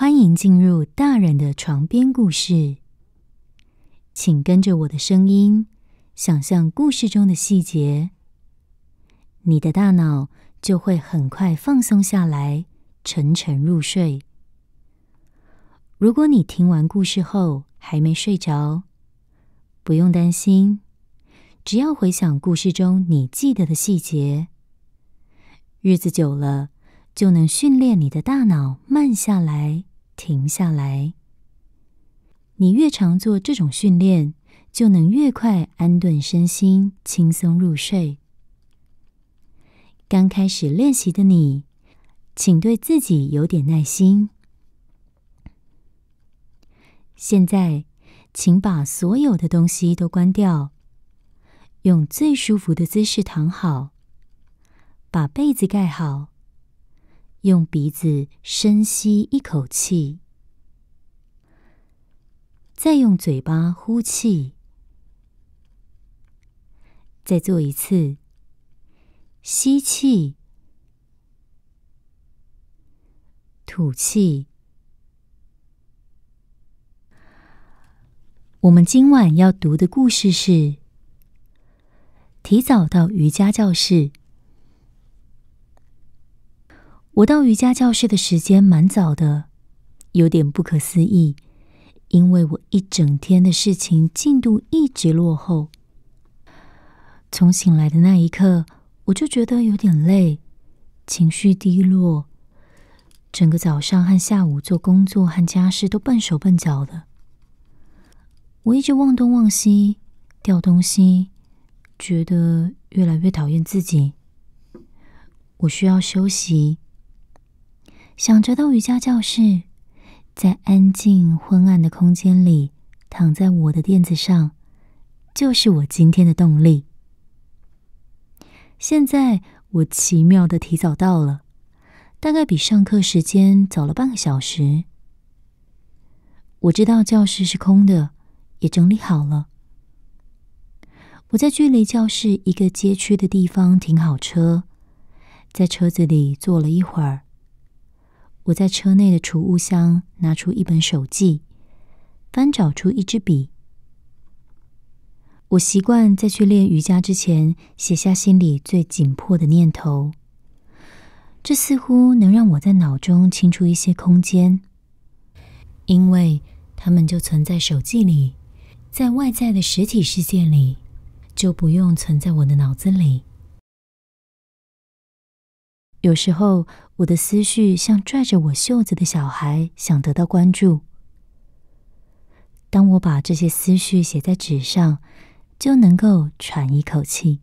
欢迎进入大人的床边故事，请跟着我的声音，想象故事中的细节，你的大脑就会很快放松下来，沉沉入睡。如果你听完故事后还没睡着，不用担心，只要回想故事中你记得的细节，日子久了就能训练你的大脑慢下来。停下来，你越常做这种训练，就能越快安顿身心、轻松入睡。刚开始练习的你，请对自己有点耐心。现在，请把所有的东西都关掉，用最舒服的姿势躺好，把被子盖好。用鼻子深吸一口气，再用嘴巴呼气。再做一次，吸气，吐气。我们今晚要读的故事是：提早到瑜伽教室。我到瑜伽教室的时间蛮早的，有点不可思议，因为我一整天的事情进度一直落后。从醒来的那一刻，我就觉得有点累，情绪低落，整个早上和下午做工作和家事都笨手笨脚的。我一直忘东忘西，掉东西，觉得越来越讨厌自己。我需要休息。想着到瑜伽教室，在安静昏暗的空间里躺在我的垫子上，就是我今天的动力。现在我奇妙的提早到了，大概比上课时间早了半个小时。我知道教室是空的，也整理好了。我在距离教室一个街区的地方停好车，在车子里坐了一会儿。我在车内的储物箱拿出一本手记，翻找出一支笔。我习惯在去练瑜伽之前写下心里最紧迫的念头，这似乎能让我在脑中清除一些空间，因为它们就存在手记里，在外在的实体世界里，就不用存在我的脑子里。有时候。我的思绪像拽着我袖子的小孩，想得到关注。当我把这些思绪写在纸上，就能够喘一口气。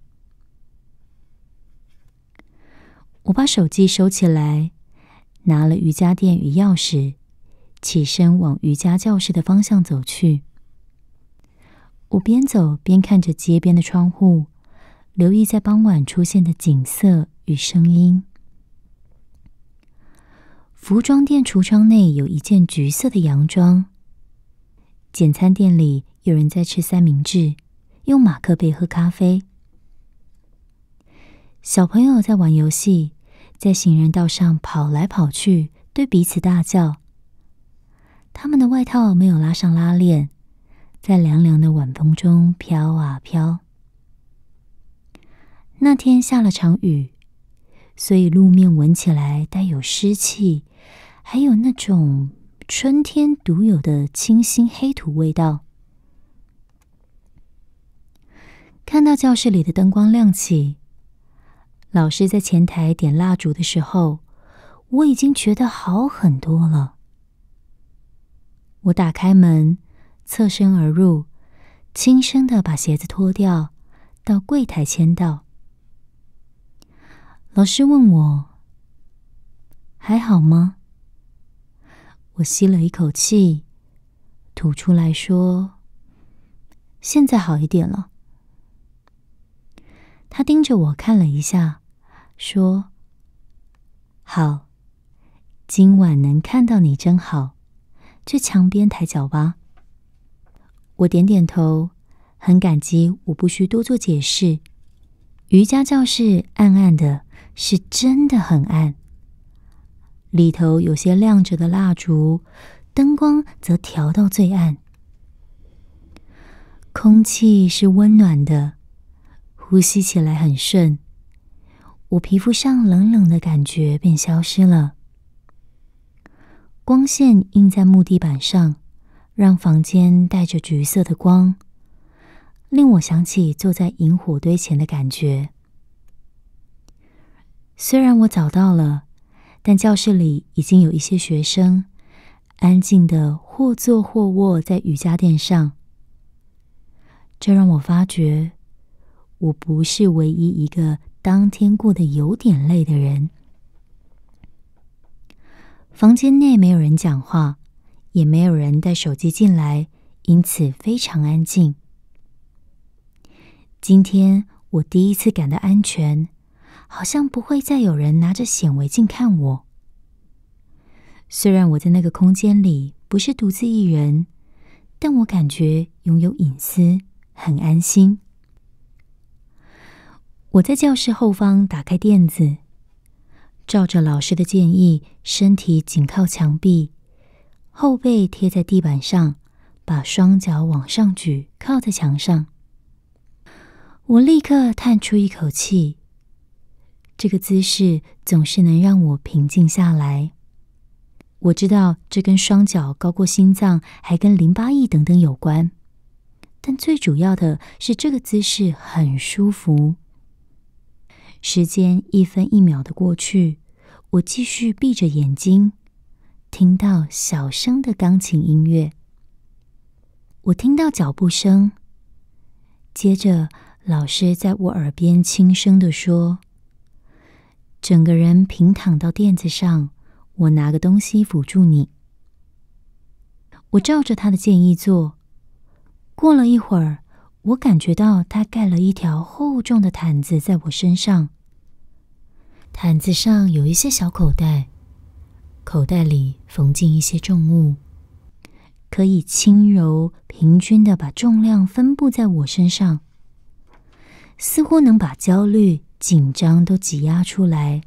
我把手机收起来，拿了瑜伽垫与钥匙，起身往瑜伽教室的方向走去。我边走边看着街边的窗户，留意在傍晚出现的景色与声音。服装店橱窗内有一件橘色的洋装。简餐店里有人在吃三明治，用马克杯喝咖啡。小朋友在玩游戏，在行人道上跑来跑去，对彼此大叫。他们的外套没有拉上拉链，在凉凉的晚风中飘啊飘。那天下了场雨。所以路面闻起来带有湿气，还有那种春天独有的清新黑土味道。看到教室里的灯光亮起，老师在前台点蜡烛的时候，我已经觉得好很多了。我打开门，侧身而入，轻声的把鞋子脱掉，到柜台签到。老师问我：“还好吗？”我吸了一口气，吐出来说：“现在好一点了。”他盯着我看了一下，说：“好，今晚能看到你真好，去墙边抬脚吧。”我点点头，很感激，我不需多做解释。瑜伽教室暗暗的，是真的很暗。里头有些亮着的蜡烛，灯光则调到最暗。空气是温暖的，呼吸起来很顺。我皮肤上冷冷的感觉便消失了。光线映在木地板上，让房间带着橘色的光。令我想起坐在萤火堆前的感觉。虽然我早到了，但教室里已经有一些学生安静的或坐或卧在瑜伽垫上。这让我发觉，我不是唯一一个当天过得有点累的人。房间内没有人讲话，也没有人带手机进来，因此非常安静。今天我第一次感到安全，好像不会再有人拿着显微镜看我。虽然我在那个空间里不是独自一人，但我感觉拥有隐私很安心。我在教室后方打开垫子，照着老师的建议，身体紧靠墙壁，后背贴在地板上，把双脚往上举，靠在墙上。我立刻叹出一口气。这个姿势总是能让我平静下来。我知道这跟双脚高过心脏，还跟淋巴液等等有关，但最主要的是这个姿势很舒服。时间一分一秒的过去，我继续闭着眼睛，听到小声的钢琴音乐。我听到脚步声，接着。老师在我耳边轻声的说：“整个人平躺到垫子上，我拿个东西辅助你。”我照着他的建议做。过了一会儿，我感觉到他盖了一条厚重的毯子在我身上。毯子上有一些小口袋，口袋里缝进一些重物，可以轻柔、平均的把重量分布在我身上。似乎能把焦虑、紧张都挤压出来。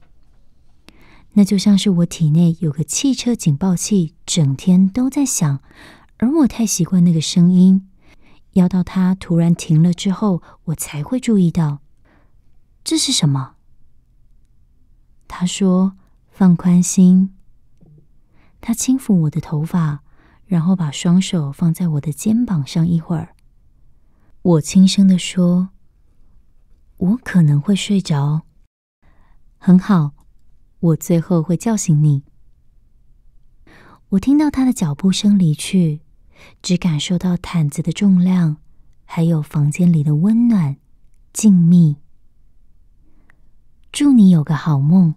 那就像是我体内有个汽车警报器，整天都在响，而我太习惯那个声音，要到它突然停了之后，我才会注意到这是什么。他说：“放宽心。”他轻抚我的头发，然后把双手放在我的肩膀上一会儿。我轻声的说。我可能会睡着，很好，我最后会叫醒你。我听到他的脚步声离去，只感受到毯子的重量，还有房间里的温暖、静谧。祝你有个好梦。